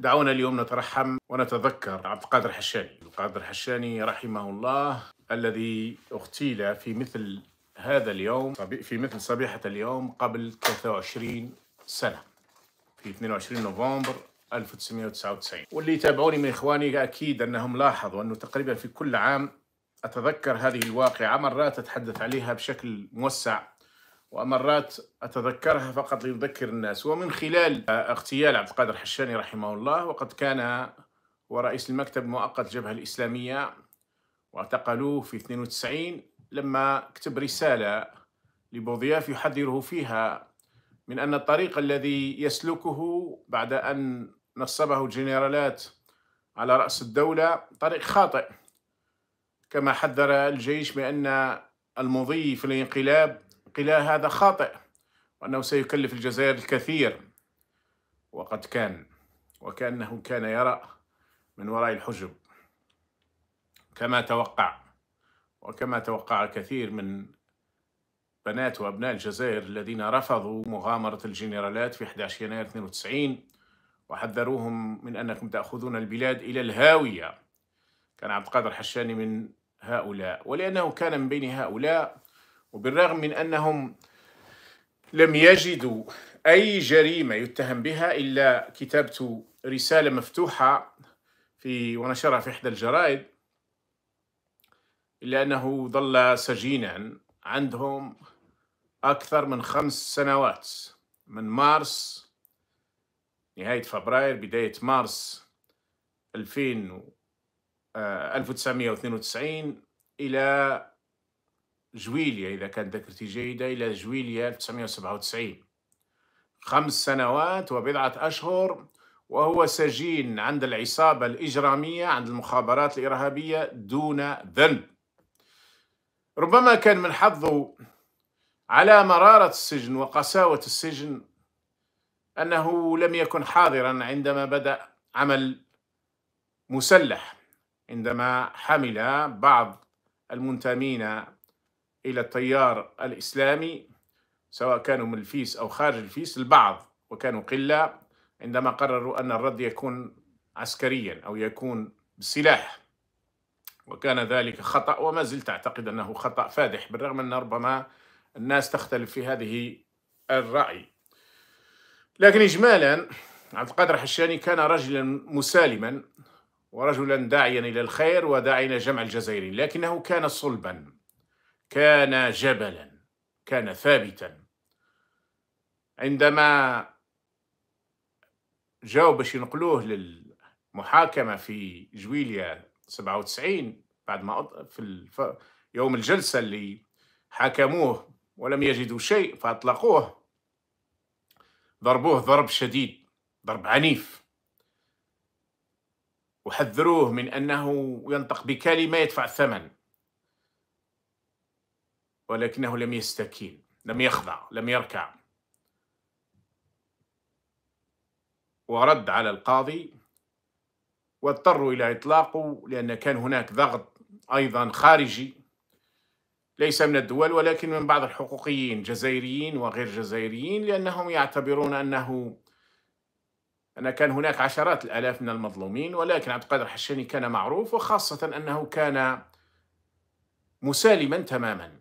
دعونا اليوم نترحم ونتذكر عبد القادر الحشاني القادر الحشاني رحمه الله الذي اغتيل في مثل هذا اليوم في مثل صبيحة اليوم قبل 23 سنة في 22 نوفمبر 1999 واللي يتابعوني من إخواني أكيد أنهم لاحظوا أنه تقريبا في كل عام أتذكر هذه الواقعة مرات أتحدث عليها بشكل موسع ومرات أتذكرها فقط ليذكر الناس ومن خلال آه، اغتيال عبد القادر حشاني رحمه الله وقد كان هو رئيس المكتب مؤقت الجبهة الإسلامية واعتقلوه في 92 لما كتب رسالة لبوضياف يحذره فيها من أن الطريق الذي يسلكه بعد أن نصبه الجنرالات على رأس الدولة طريق خاطئ كما حذر الجيش بأن المضي في الانقلاب قيل هذا خاطئ وأنه سيكلف الجزائر الكثير وقد كان وكأنه كان يرى من وراء الحجب كما توقع وكما توقع كثير من بنات وأبناء الجزائر الذين رفضوا مغامرة الجنرالات في 11 يناير 92 وحذروهم من أنكم تأخذون البلاد إلى الهاوية كان عبد القادر حشاني من هؤلاء ولأنه كان من بين هؤلاء وبالرغم من أنهم لم يجدوا أي جريمة يتهم بها إلا كتبت رسالة مفتوحة في ونشرها في إحدى الجرائد إلا أنه ظل سجينا عندهم أكثر من خمس سنوات من مارس نهاية فبراير بداية مارس 2000 1992 آه، إلى جويليا إذا كانت ذكرتي جيدة إلى جويليا 1997 خمس سنوات وبضعة أشهر وهو سجين عند العصابة الإجرامية عند المخابرات الإرهابية دون ذنب ربما كان من حظه على مرارة السجن وقساوة السجن أنه لم يكن حاضرا عندما بدأ عمل مسلح عندما حمل بعض المنتمين إلى التيار الإسلامي سواء كانوا من الفيس أو خارج الفيس البعض وكانوا قلة عندما قرروا أن الرد يكون عسكريا أو يكون بالسلاح وكان ذلك خطأ وما زلت أعتقد أنه خطأ فادح بالرغم أن ربما الناس تختلف في هذه الرأي لكن إجمالا عبد القادر حشاني كان رجلا مسالما ورجلا داعيا إلى الخير وداعيا إلى جمع الجزائريين لكنه كان صلبا كان جبلا كان ثابتا عندما جاو باش ينقلوه للمحاكمة في جويليا 97 بعد ما في يوم الجلسة اللي حاكموه ولم يجدوا شيء فأطلقوه ضربوه ضرب شديد ضرب عنيف وحذروه من أنه ينطق بكلمة يدفع الثمن ولكنه لم يستكين لم نعم. يخضع لم يركع ورد على القاضي واضطروا إلى إطلاقه لأن كان هناك ضغط أيضا خارجي ليس من الدول ولكن من بعض الحقوقيين جزائريين وغير جزائريين لأنهم يعتبرون أنه أن كان هناك عشرات الآلاف من المظلومين ولكن عبد القادر الحشاني كان معروف وخاصة أنه كان مسالما تماما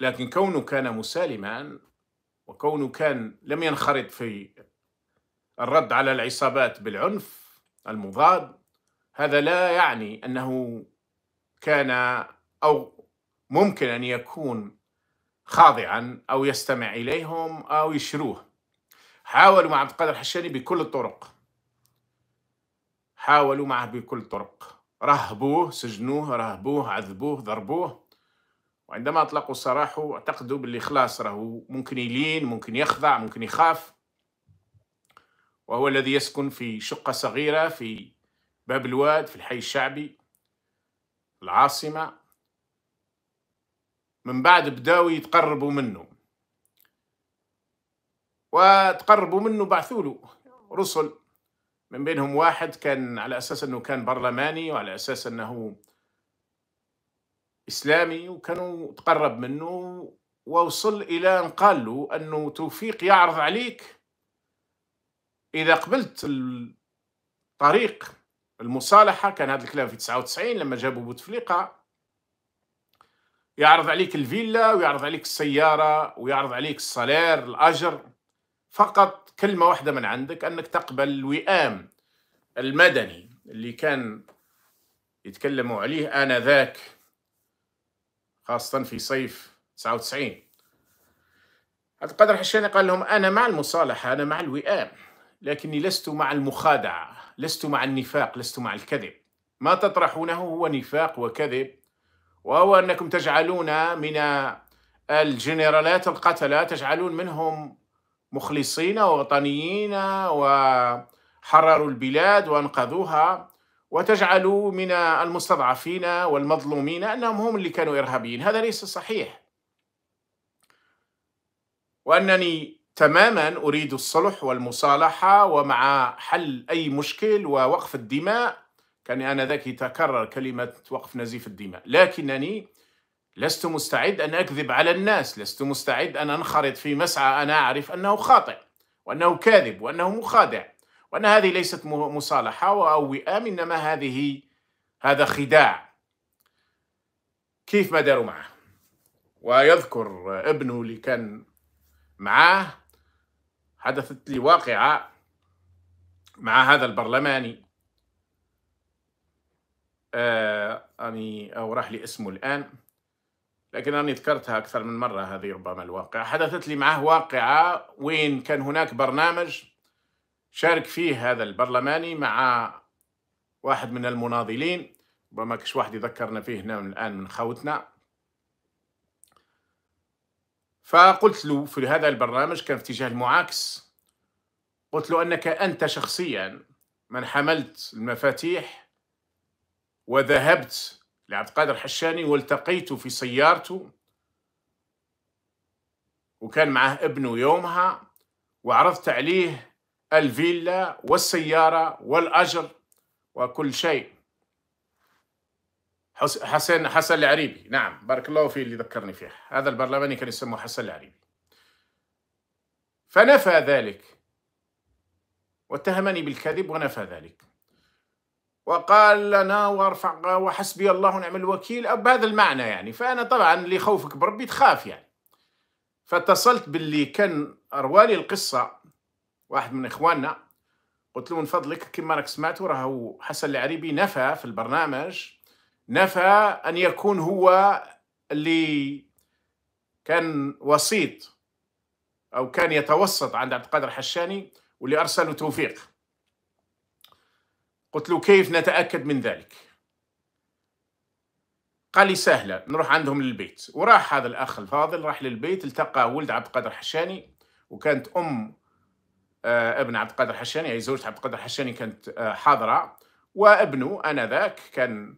لكن كونه كان مسالما وكونه كان لم ينخرط في الرد على العصابات بالعنف المضاد هذا لا يعني انه كان او ممكن ان يكون خاضعا او يستمع اليهم او يشروه حاولوا مع عبد القادر الحشاني بكل الطرق حاولوا معه بكل الطرق رهبوه سجنوه رهبوه عذبوه ضربوه وعندما أطلقوا سراحه اعتقدوا باللي خلاص راهو ممكن يلين ممكن يخضع ممكن يخاف وهو الذي يسكن في شقة صغيرة في باب الواد في الحي الشعبي العاصمة من بعد بداوا يتقربوا منه وتقربوا منه بعثوا له رسل من بينهم واحد كان على أساس أنه كان برلماني وعلى أساس أنه اسلامي وكانوا تقرب منه ووصل الى قال له انه توفيق يعرض عليك اذا قبلت الطريق المصالحه كان هذا الكلام في 99 لما جابوا بوتفليقه يعرض عليك الفيلا ويعرض عليك السياره ويعرض عليك الصالير الاجر فقط كلمه واحده من عندك انك تقبل الوئام المدني اللي كان يتكلموا عليه انذاك خاصة في صيف 99 عبد القادر حشاني قال لهم أنا مع المصالحة أنا مع الوئام لكني لست مع المخادعة لست مع النفاق لست مع الكذب ما تطرحونه هو نفاق وكذب وهو أنكم تجعلون من الجنرالات القتلة تجعلون منهم مخلصين ووطنيين وحرروا البلاد وأنقذوها وتجعل من المستضعفين والمظلومين انهم هم اللي كانوا ارهابيين، هذا ليس صحيح. وانني تماما اريد الصلح والمصالحه ومع حل اي مشكل ووقف الدماء، كان انذاك تكرر كلمه وقف نزيف الدماء، لكنني لست مستعد ان اكذب على الناس، لست مستعد ان انخرط في مسعى انا اعرف انه خاطئ وانه كاذب وانه مخادع. وأن هذه ليست مصالحة أو وئام إنما هذه هذا خداع كيف ما داروا معه ويذكر ابنه اللي كان معاه حدثت لي واقعة مع هذا البرلماني آه أني أو راح لي اسمه الآن لكن أنا ذكرتها أكثر من مرة هذه ربما الواقعة حدثت لي معه واقعة وين كان هناك برنامج شارك فيه هذا البرلماني مع واحد من المناضلين ربما كش واحد يذكرنا فيه هنا من الآن من خوتنا فقلت له في هذا البرنامج كان في اتجاه المعاكس قلت له أنك أنت شخصيا من حملت المفاتيح وذهبت لعبد القادر حشاني والتقيت في سيارته وكان معه ابنه يومها وعرضت عليه الفيلا والسيارة والأجر وكل شيء حسن حسن العريبي نعم بارك الله فيه اللي ذكرني فيه هذا البرلماني كان يسموه حسن العريبي فنفى ذلك واتهمني بالكذب ونفى ذلك وقال لنا وارفع وحسبي الله ونعم الوكيل أو بهذا المعنى يعني فأنا طبعا لخوفك بربي تخاف يعني فاتصلت باللي كان أروالي القصة واحد من اخواننا قلت له من فضلك كما راك سمعتوا راهو حسن العريبي نفى في البرنامج نفى ان يكون هو اللي كان وسيط او كان يتوسط عند عبد القادر حشاني واللي ارسله توفيق قلت له كيف نتاكد من ذلك قال لي سهله نروح عندهم للبيت وراح هذا الاخ الفاضل راح للبيت التقى ولد عبد القادر حشاني وكانت ام آه، ابن عبد القادر الحشاني يعني زوجة عبد القادر الحشاني كانت آه، حاضرة وابنه آنذاك كان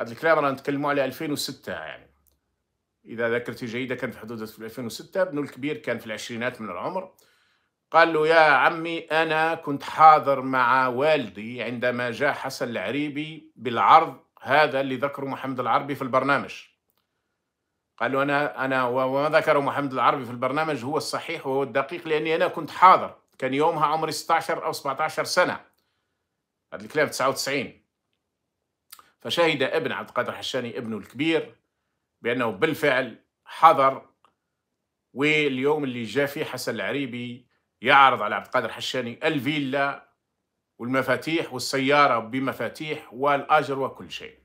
هذا الكلام رانا نتكلموا على 2006 يعني إذا ذاكرتي جيدة كان في حدود 2006 ابنه الكبير كان في العشرينات من العمر قال له يا عمي أنا كنت حاضر مع والدي عندما جاء حسن العريبي بالعرض هذا اللي ذكره محمد العربي في البرنامج قال له أنا أنا وما ذكره محمد العربي في البرنامج هو الصحيح وهو الدقيق لأني أنا كنت حاضر كان يومها عمري 16 أو 17 سنة هذا الكلام 99 فشهد ابن عبد القادر حشاني ابنه الكبير بأنه بالفعل حضر واليوم اللي جاء فيه حسن العريبي يعرض على عبد القادر حشاني الفيلا والمفاتيح والسيارة بمفاتيح والأجر وكل شيء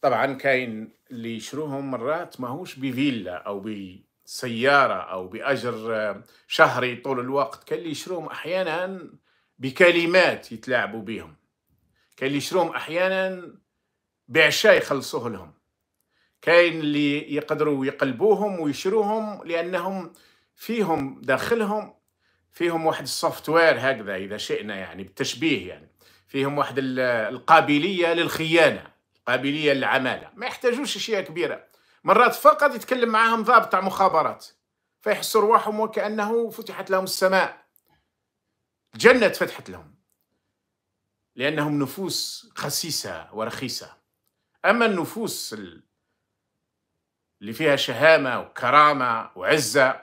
طبعا كاين اللي يشروهم مرات ماهوش بفيلا أو ب سيارة أو بأجر آه، شهري طول الوقت كان اللي يشروهم أحيانا بكلمات يتلاعبوا بهم كان اللي يشروهم أحيانا بعشاء يخلصوه لهم كاين اللي يقدروا يقلبوهم ويشروهم لأنهم فيهم داخلهم فيهم واحد السوفتوير هكذا إذا شئنا يعني بالتشبيه يعني فيهم واحد القابلية للخيانة القابلية للعمالة ما يحتاجوش أشياء كبيرة مرات فقط يتكلم معاهم ضابط تاع مخابرات فيحسوا رواحهم وكانه فتحت لهم السماء الجنه فتحت لهم لانهم نفوس خسيسه ورخيصه اما النفوس اللي فيها شهامه وكرامه وعزه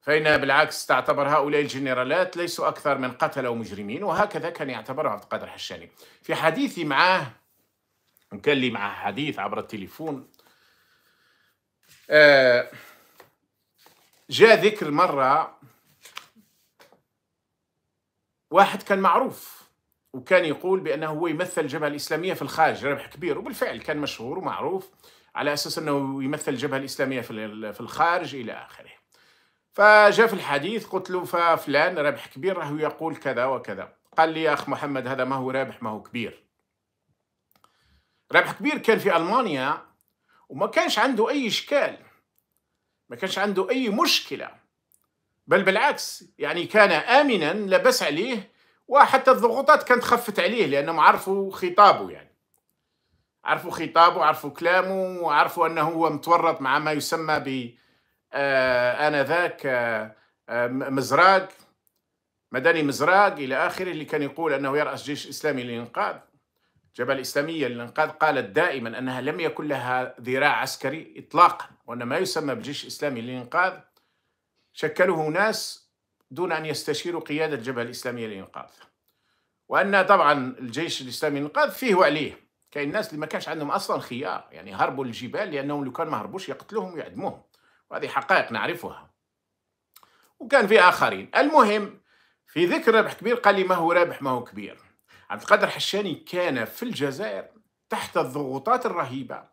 فإنها بالعكس تعتبر هؤلاء الجنرالات ليسوا أكثر من قتلة ومجرمين وهكذا كان يعتبر عبد القادر الحشاني في حديثي معاه كان لي معاه حديث عبر التليفون آه، جاء ذكر مرة واحد كان معروف وكان يقول بأنه هو يمثل الجبهة الإسلامية في الخارج ربح كبير وبالفعل كان مشهور ومعروف على أساس أنه يمثل الجبهة الإسلامية في الخارج إلى آخره فجاء في الحديث قلت له ففلان رابح كبير راهو يقول كذا وكذا قال لي يا أخ محمد هذا ما هو رابح ما هو كبير رابح كبير كان في ألمانيا وما كانش عنده أي إشكال ما كانش عنده أي مشكلة بل بالعكس يعني كان آمنا لبس عليه وحتى الضغوطات كانت خفت عليه لأنهم عرفوا خطابه يعني عرفوا خطابه عرفوا كلامه وعرفوا أنه هو متورط مع ما يسمى ب آه، آنذاك آه، آه، مزراق مدني مزراق إلى آخره اللي كان يقول أنه يرأس جيش إسلامي للإنقاذ الجبهة الإسلامية للإنقاذ قالت دائما أنها لم يكن لها ذراع عسكري إطلاقا وأن ما يسمى بجيش إسلامي للإنقاذ شكله ناس دون أن يستشيروا قيادة الجبهة الإسلامية للإنقاذ وأن طبعا الجيش الإسلامي للإنقاذ فيه وعليه كاين ناس اللي ما كانش عندهم أصلا خيار يعني هربوا للجبال لأنهم لو كان ما هربوش يقتلوهم ويعدموهم وهذه حقائق نعرفها وكان في آخرين المهم في ذكر ربح كبير قال لي ما هو رابح ما هو كبير عبد القادر حشاني كان في الجزائر تحت الضغوطات الرهيبة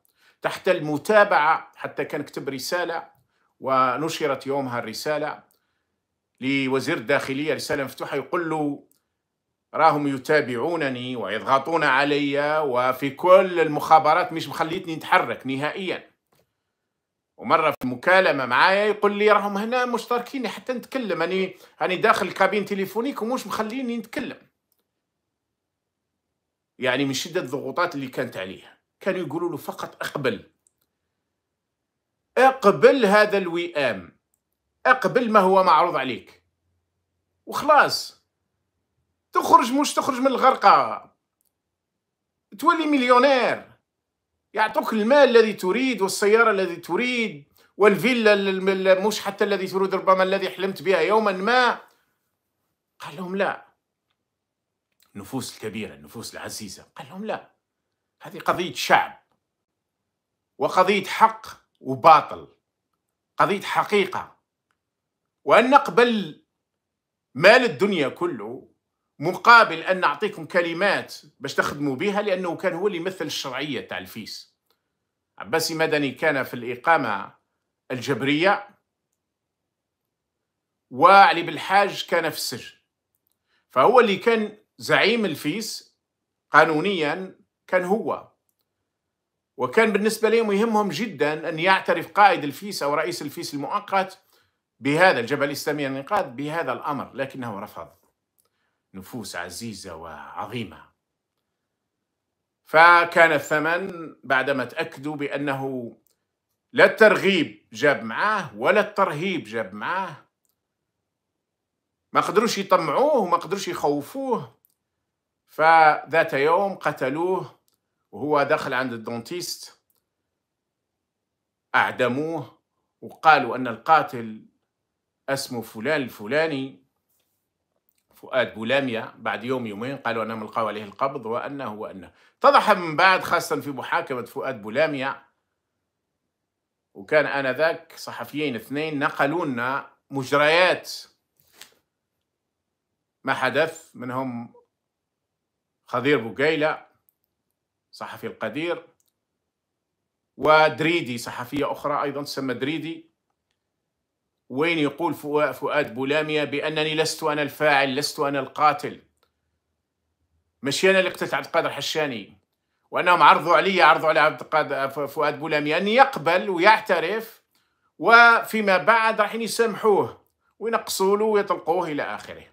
تحت المتابعة حتى كان كتب رسالة ونشرت يومها الرسالة لوزير الداخلية رسالة مفتوحة يقول له راهم يتابعونني ويضغطون علي وفي كل المخابرات مش مخليتني نتحرك نهائيا ومره في مكالمه معايا يقول لي راهم هنا مشتركين حتى نتكلم اني داخل الكابين تليفونيك ومش مخليني نتكلم يعني من شدة الضغوطات اللي كانت عليه كانوا يقولوا له فقط اقبل اقبل هذا الوئام اقبل ما هو معروض عليك وخلاص تخرج مش تخرج من الغرقة تولي مليونير يعطوك المال الذي تريد والسيارة الذي تريد والفيلا مش حتى الذي تريد ربما الذي حلمت بها يوما ما قال لهم لا النفوس الكبيرة النفوس العزيزة قال لهم لا هذه قضية شعب وقضية حق وباطل قضية حقيقة وأن نقبل مال الدنيا كله مقابل أن نعطيكم كلمات باش تخدموا بها لأنه كان هو اللي يمثل الشرعية تاع الفيس عباسي مدني كان في الإقامة الجبرية وعلي بالحاج كان في السجن فهو اللي كان زعيم الفيس قانونيا كان هو وكان بالنسبة لهم يهمهم جدا أن يعترف قائد الفيس أو رئيس الفيس المؤقت بهذا الجبهة الإسلامية للإنقاذ بهذا الأمر لكنه رفض نفوس عزيزة وعظيمة فكان الثمن بعدما تأكدوا بأنه لا الترغيب جاب معاه ولا الترهيب جاب معاه ما قدروش يطمعوه وما قدروش يخوفوه فذات يوم قتلوه وهو دخل عند الدونتيست أعدموه وقالوا أن القاتل اسمه فلان الفلاني فؤاد بولاميا بعد يوم يومين قالوا أنهم القوا عليه القبض وأنه وأنه اتضح من بعد خاصة في محاكمة فؤاد بولاميا وكان آنذاك صحفيين اثنين نقلوا لنا مجريات ما حدث منهم خضير بوجيلة صحفي القدير ودريدي صحفية أخرى أيضا تسمى دريدي وين يقول فؤاد بولامية بأنني لست أنا الفاعل لست أنا القاتل ماشي أنا اللي قتلت عبد القادر حشاني وأنهم عرضوا علي عرضوا على عبد القادر فؤاد بولامية أن يقبل ويعترف وفيما بعد راح يسامحوه وينقصوا له ويطلقوه إلى آخره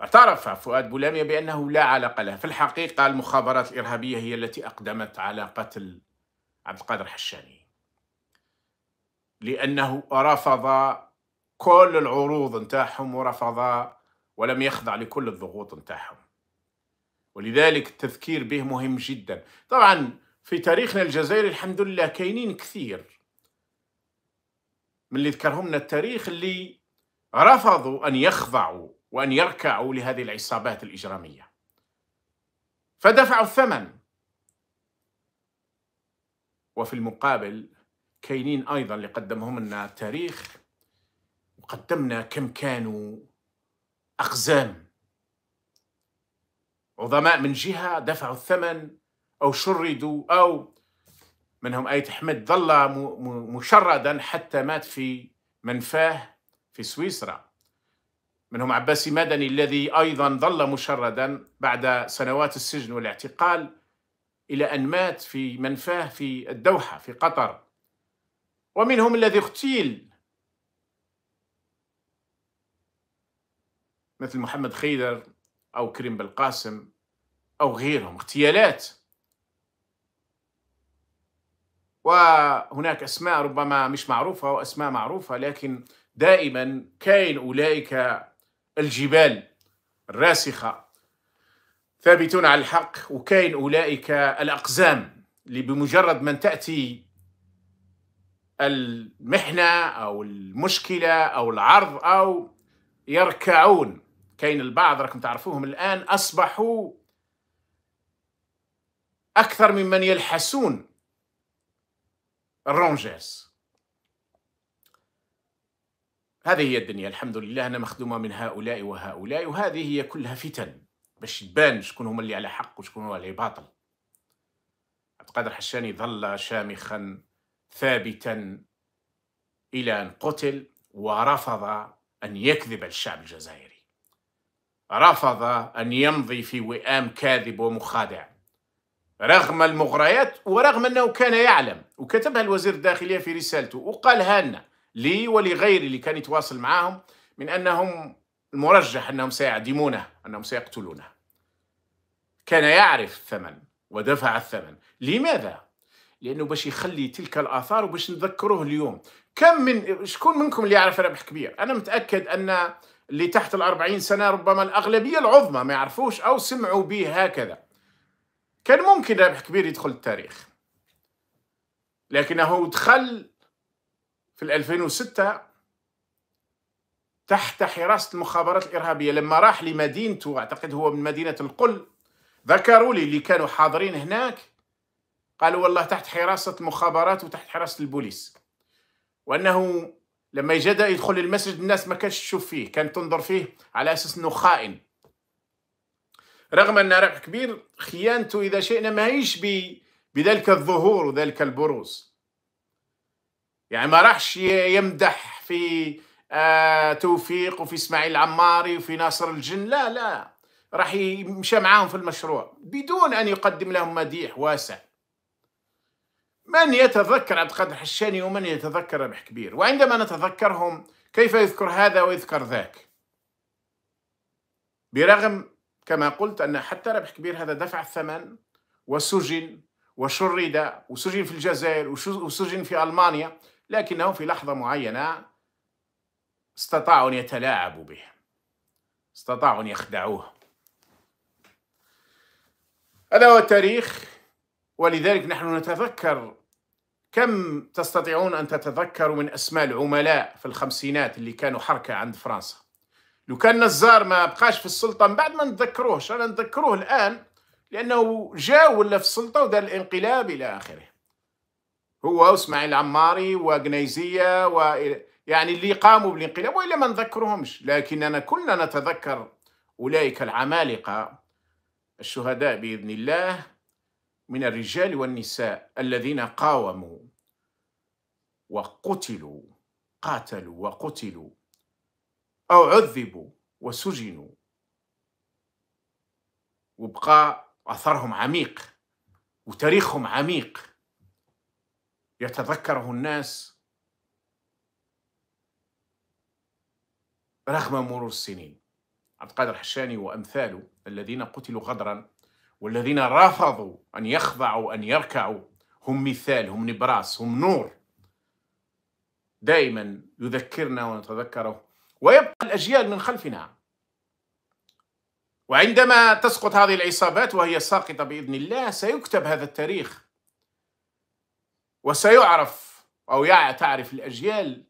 اعترف فؤاد بولامية بأنه لا علاقة له في الحقيقة المخابرات الإرهابية هي التي أقدمت على قتل عبد القادر حشاني لأنه رفض كل العروض نتاعهم ورفض ولم يخضع لكل الضغوط نتاعهم ولذلك التذكير به مهم جدا طبعا في تاريخنا الجزائري الحمد لله كاينين كثير من اللي ذكرهم التاريخ اللي رفضوا أن يخضعوا وأن يركعوا لهذه العصابات الإجرامية فدفعوا الثمن وفي المقابل كاينين أيضا اللي قدمهم لنا التاريخ وقدمنا كم كانوا أقزام عظماء من جهة دفعوا الثمن أو شردوا أو منهم آية أحمد ظل مشردا حتى مات في منفاه في سويسرا منهم عباسي مدني الذي أيضا ظل مشردا بعد سنوات السجن والاعتقال إلى أن مات في منفاه في الدوحة في قطر ومنهم الذي اغتيل مثل محمد خيدر أو كريم بالقاسم أو غيرهم اغتيالات وهناك أسماء ربما مش معروفة وأسماء معروفة لكن دائما كاين أولئك الجبال الراسخة ثابتون على الحق وكاين أولئك الأقزام اللي بمجرد من تأتي المحنة أو المشكلة أو العرض أو يركعون كاين البعض راكم تعرفوهم الآن أصبحوا أكثر ممن يلحسون الرونجاس هذه هي الدنيا الحمد لله أنا مخدومة من هؤلاء وهؤلاء وهذه هي كلها فتن باش تبان شكون هما اللي على حق وشكون هما اللي باطل عبد القادر حشاني ظل شامخا ثابتا إلى أن قتل ورفض أن يكذب الشعب الجزائري رفض أن يمضي في وئام كاذب ومخادع رغم المغريات ورغم أنه كان يعلم وكتبها الوزير الداخلية في رسالته وقالها لنا لي ولغيري اللي كان يتواصل معاهم من انهم المرجح انهم سيعدمونه انهم سيقتلونه كان يعرف الثمن ودفع الثمن لماذا لانه باش يخلي تلك الاثار وباش نذكروه اليوم كم من شكون منكم اللي يعرف ربح كبير انا متاكد ان اللي تحت الأربعين سنة ربما الأغلبية العظمى ما يعرفوش أو سمعوا به هكذا كان ممكن رابح كبير يدخل التاريخ لكنه دخل في 2006 تحت حراسة المخابرات الإرهابية لما راح لمدينته أعتقد هو من مدينة القل ذكروا لي اللي كانوا حاضرين هناك قالوا والله تحت حراسة المخابرات وتحت حراسة البوليس وأنه لما يجد يدخل المسجد الناس ما كانتش تشوف فيه كانت تنظر فيه على أساس أنه خائن رغم أن ربح كبير خيانته إذا شئنا ما هيش بذلك الظهور وذلك البروز يعني ما راحش يمدح في آه توفيق وفي اسماعيل العماري وفي ناصر الجن لا لا راح يمشى معاهم في المشروع بدون ان يقدم لهم مديح واسع من يتذكر عبد القادر الحشاني ومن يتذكر ربح كبير وعندما نتذكرهم كيف يذكر هذا ويذكر ذاك برغم كما قلت أن حتى ربح كبير هذا دفع الثمن وسجن وشرد وسجن في الجزائر وسجن في ألمانيا لكنهم في لحظة معينة استطاعوا أن يتلاعبوا به استطاعوا أن يخدعوه هذا هو التاريخ ولذلك نحن نتذكر كم تستطيعون أن تتذكروا من أسماء العملاء في الخمسينات اللي كانوا حركة عند فرنسا لو كان نزار ما بقاش في السلطة من بعد ما نتذكروه أنا نتذكروه الآن لأنه جاء ولا في السلطة ودار الانقلاب إلى آخره هو واسماعيل عماري وقنيزية و يعني اللي قاموا بالانقلاب وإلا ما نذكرهمش لكننا كلنا نتذكر أولئك العمالقة الشهداء بإذن الله من الرجال والنساء الذين قاوموا وقتلوا قاتلوا وقتلوا أو عذبوا وسجنوا وبقى أثرهم عميق وتاريخهم عميق يتذكره الناس رغم مرور السنين عبد القادر حشاني وأمثاله الذين قتلوا غدرا والذين رفضوا أن يخضعوا أن يركعوا هم مثال هم نبراس هم نور دائما يذكرنا ونتذكره ويبقى الأجيال من خلفنا وعندما تسقط هذه العصابات وهي ساقطة بإذن الله سيكتب هذا التاريخ وسيعرف أو تعرف الأجيال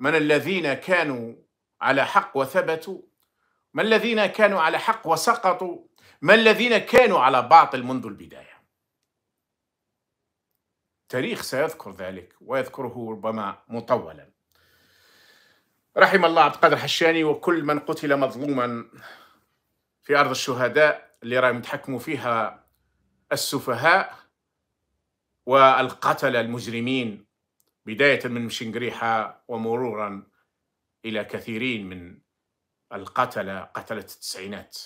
من الذين كانوا على حق وثبتوا ما الذين كانوا على حق وسقطوا ما الذين كانوا على باطل منذ البداية تاريخ سيذكر ذلك ويذكره ربما مطولا رحم الله عبد القادر حشاني وكل من قتل مظلوما في أرض الشهداء اللي راهم يتحكموا فيها السفهاء والقتلة المجرمين بداية من مشنقريحة ومرورا إلى كثيرين من القتلة قتلة التسعينات